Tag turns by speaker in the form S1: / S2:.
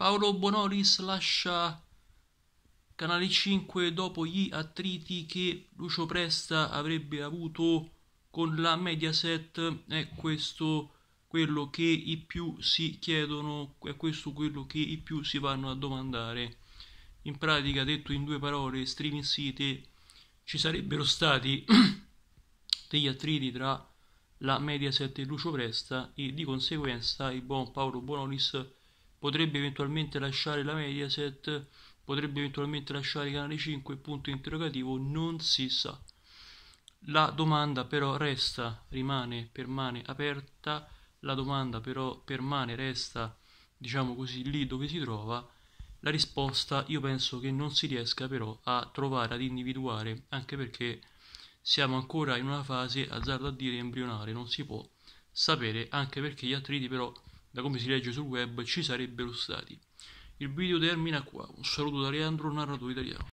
S1: Paolo Bonolis lascia Canale 5 dopo gli attriti che Lucio Presta avrebbe avuto con la Mediaset è questo quello che i più si chiedono, è questo quello che i più si vanno a domandare. In pratica, detto in due parole, striminzite, ci sarebbero stati degli attriti tra la Mediaset e Lucio Presta e di conseguenza il buon Paolo Bonolis potrebbe eventualmente lasciare la Mediaset, potrebbe eventualmente lasciare i canali 5, punto interrogativo, non si sa. La domanda però resta, rimane, permane aperta, la domanda però permane, resta, diciamo così, lì dove si trova. La risposta io penso che non si riesca però a trovare, ad individuare, anche perché siamo ancora in una fase, azzardo a dire, embrionale, non si può sapere, anche perché gli attriti però da come si legge sul web, ci sarebbero stati. Il video termina qua, un saluto da Leandro, narratore italiano.